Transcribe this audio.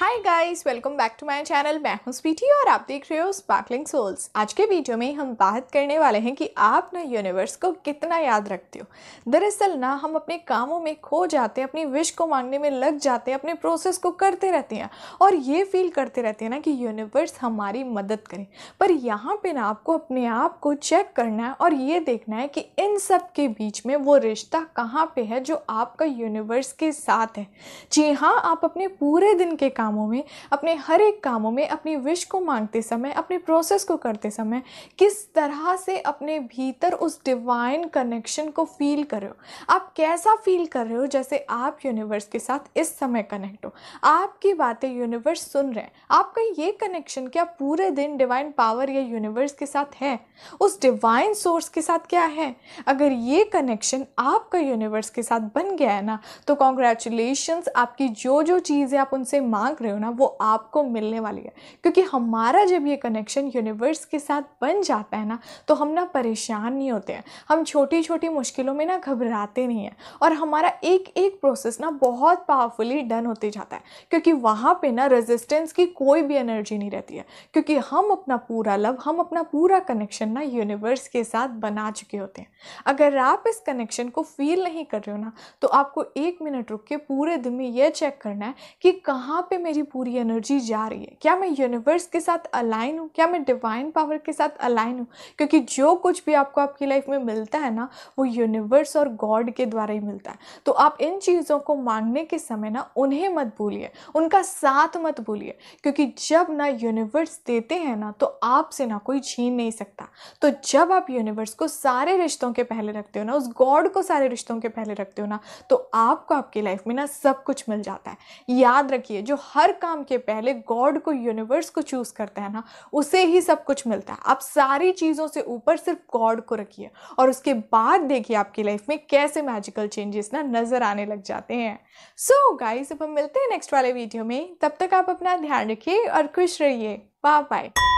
hi guys welcome back to my channel मैं हूँ स्वीटी और आप देख रहे हो स्पार्कलिंग सोल्स आज के वीडियो में हम बात करने वाले हैं कि आप ना यूनिवर्स को कितना याद रखते हो दरअसल ना हम अपने कामों में खो जाते हैं अपनी विश को मांगने में लग जाते हैं अपने प्रोसेस को करते रहते हैं और ये फील करते रहते हैं ना कि यूनिवर्स हमारी मदद करे पर यहाँ पर ना आपको अपने आप को चेक करना है और ये देखना है कि इन सब के बीच में वो रिश्ता कहाँ पर है जो आपका यूनिवर्स के साथ है जी हाँ आप अपने पूरे दिन के काम कामों में अपने हर एक कामों में अपनी विश को मांगते समय अपने प्रोसेस को करते समय किस तरह से अपने भीतर उस डिवाइन कनेक्शन को फील कर रहे हो आप कैसा फील कर रहे हो जैसे आप यूनिवर्स के साथ इस समय कनेक्ट हो आपकी बातें यूनिवर्स सुन रहे हैं आपका ये कनेक्शन क्या पूरे दिन डिवाइन पावर या यूनिवर्स के साथ है उस डिवाइन सोर्स के साथ क्या है अगर ये कनेक्शन आपका यूनिवर्स के साथ बन गया है ना तो कॉन्ग्रेचुलेशन आपकी जो जो चीज़ें आप उनसे मांग भटक रहे हो ना वो आपको मिलने वाली है क्योंकि हमारा जब ये कनेक्शन यूनिवर्स के साथ बन जाता है ना तो हम ना परेशान नहीं होते हैं हम छोटी छोटी मुश्किलों में ना घबराते नहीं हैं और हमारा एक एक प्रोसेस ना बहुत पावरफुली डन होते जाता है क्योंकि वहाँ पर ना रेजिस्टेंस की कोई भी एनर्जी नहीं रहती है क्योंकि हम अपना पूरा लव हम अपना पूरा कनेक्शन ना यूनिवर्स के साथ बना चुके होते हैं अगर आप इस कनेक्शन को फील नहीं कर रहे हो ना तो आपको एक मिनट रुक के पूरे दिन में यह चेक करना है कि कहाँ पे मेरी पूरी एनर्जी जा रही है क्या मैं यूनिवर्स के साथ अलाइन हूँ क्या मैं डिवाइन पावर के साथ अलाइन हूँ क्योंकि जो कुछ भी आपको आपकी लाइफ में मिलता है ना वो यूनिवर्स और गॉड के द्वारा ही मिलता है तो आप इन चीज़ों को मांगने के समय ना उन्हें मत भूलिए उनका साथ मत भूलिए क्योंकि जब ना यूनिवर्स देते हैं ना तो आपसे ना कोई छीन नहीं सकता तो जब आप यूनिवर्स को सारे रिश्तों के पहले रखते हो ना उस गॉड को सारे रिश्तों के पहले रखते हो ना तो आपको आपकी लाइफ में ना सब कुछ मिल जाता है याद रखिए जो हर हर काम के पहले गॉड को यूनिवर्स को चूज़ करते हैं ना उसे ही सब कुछ मिलता है आप सारी चीज़ों से ऊपर सिर्फ गॉड को रखिए और उसके बाद देखिए आपकी लाइफ में कैसे मैजिकल चेंजेस ना नज़र आने लग जाते हैं सो so, गाइस अब हम मिलते हैं नेक्स्ट वाले वीडियो में तब तक आप अपना ध्यान रखिए और खुश रहिए बाय बाय